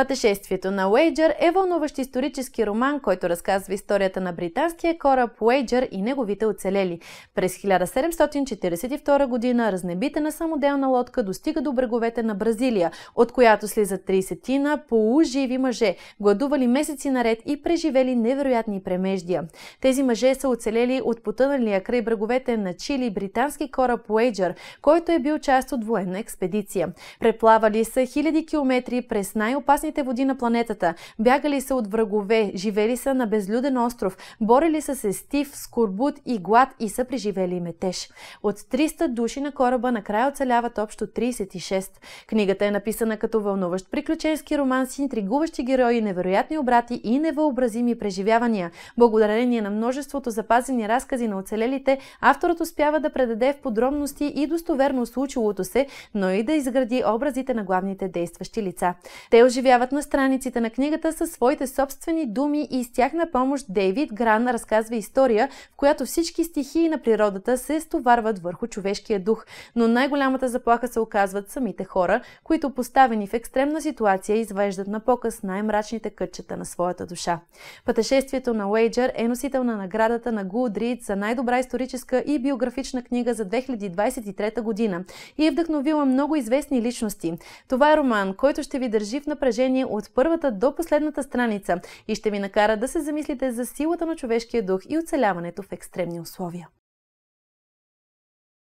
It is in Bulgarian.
Пътешествието на Уейджър е вълнуващ исторически роман, който разказва историята на британския кораб Уейджър и неговите оцелели. През 1742 година разнебитена самоделна лодка достига до бреговете на Бразилия, от която слизат 30-на полуживи мъже, гладували месеци наред и преживели невероятни премеждия. Тези мъже са оцелели от потъналия край бреговете на Чили британски кораб Уейджър, който е бил част от военна експедиция. Преплавали са хиляди километри през най-опасни най води на планетата, бягали са от врагове, живели са на безлюден остров, борили са се с тиф, скорбут и глад и са преживели и метеж. От 300 души на кораба накрая оцеляват общо 36. Книгата е написана като вълнуващ приключенски роман с интригуващи герои, невероятни обрати и невъобразими преживявания. Благодарение на множеството запазени разкази на оцелелите, авторът успява да предаде в подробности и достоверно случилото се, но и да изгради образите на главните действащи лица. Те оживяват появяват на страниците на книгата със своите собствени думи и с тях на помощ Дейвид Гран разказва история, в която всички стихии на природата се стоварват върху човешкия дух, но най-голямата заплаха се оказват самите хора, които поставени в екстремна ситуация извеждат на показ най-мрачните кътчета на своята душа. Пътешествието на Уейджър е носител на наградата на Гудрид за най-добра историческа и биографична книга за 2023 година и е вдъхновила много известни личности. Това е роман, който ще ви държи в напрежение изложение от първата до последната страница и ще ви накара да се замислите за силата на човешкия дух и оцеляването в екстремни условия.